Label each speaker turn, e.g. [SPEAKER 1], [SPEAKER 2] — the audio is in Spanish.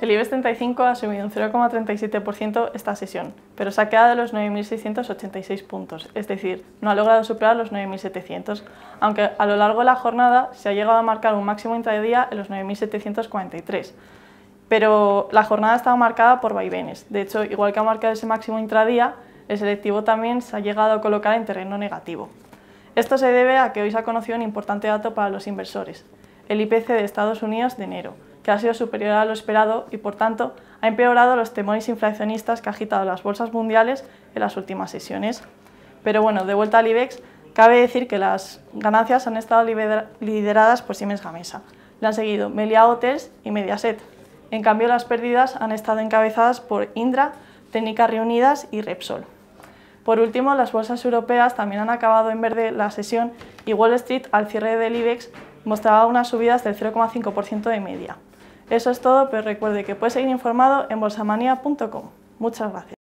[SPEAKER 1] El IBEX 35 ha subido un 0,37% esta sesión, pero se ha quedado de los 9.686 puntos, es decir, no ha logrado superar los 9.700, aunque a lo largo de la jornada se ha llegado a marcar un máximo intradía en los 9.743. Pero la jornada estaba marcada por vaivenes, de hecho, igual que ha marcado ese máximo intradía, el selectivo también se ha llegado a colocar en terreno negativo. Esto se debe a que hoy se ha conocido un importante dato para los inversores, el IPC de Estados Unidos de enero, que ha sido superior a lo esperado y, por tanto, ha empeorado los temores inflacionistas que han agitado las bolsas mundiales en las últimas sesiones. Pero bueno, de vuelta al IBEX, cabe decir que las ganancias han estado lideradas por Siemens Gamesa. Le han seguido Melia Hotels y Mediaset. En cambio, las pérdidas han estado encabezadas por Indra, Técnicas Reunidas y Repsol. Por último, las bolsas europeas también han acabado en verde la sesión y Wall Street al cierre del IBEX mostraba unas subidas del 0,5% de media. Eso es todo, pero recuerde que puede seguir informado en bolsamanía.com.
[SPEAKER 2] Muchas gracias.